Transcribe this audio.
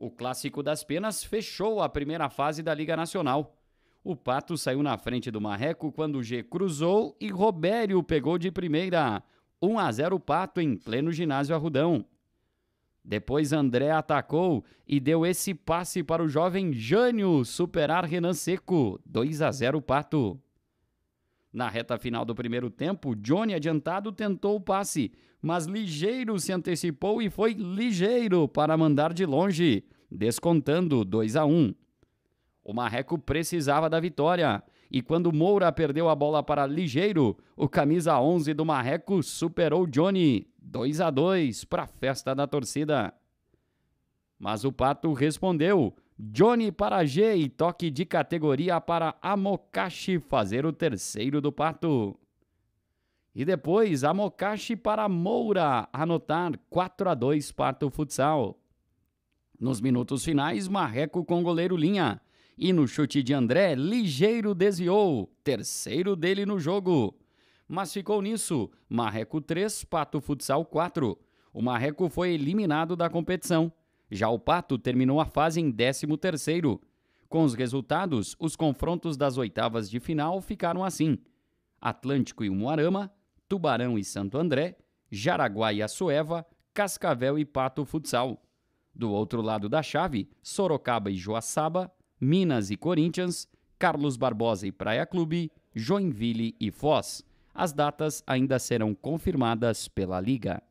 O Clássico das Penas fechou a primeira fase da Liga Nacional. O Pato saiu na frente do Marreco quando o G cruzou e Robério pegou de primeira. 1 a 0 Pato em pleno ginásio Arrudão. Depois André atacou e deu esse passe para o jovem Jânio superar Renan Seco. 2 a 0 Pato. Na reta final do primeiro tempo, Johnny adiantado tentou o passe, mas ligeiro se antecipou e foi ligeiro para mandar de longe, descontando 2 a 1. O Marreco precisava da vitória, e quando Moura perdeu a bola para Ligeiro, o camisa 11 do Marreco superou Johnny 2 a 2 para a festa da torcida. Mas o Pato respondeu Johnny para G e toque de categoria para Amokashi fazer o terceiro do pato. E depois Amokashi para Moura anotar 4 a 2 pato futsal. Nos minutos finais, Marreco com goleiro linha. E no chute de André, ligeiro desviou, terceiro dele no jogo. Mas ficou nisso, Marreco 3, Pato Futsal 4. O Marreco foi eliminado da competição já o Pato terminou a fase em 13º. Com os resultados, os confrontos das oitavas de final ficaram assim: Atlântico e Umuarama, Tubarão e Santo André, Jaraguá e Açueva, Cascavel e Pato Futsal. Do outro lado da chave, Sorocaba e Joaçaba, Minas e Corinthians, Carlos Barbosa e Praia Clube, Joinville e Foz. As datas ainda serão confirmadas pela Liga.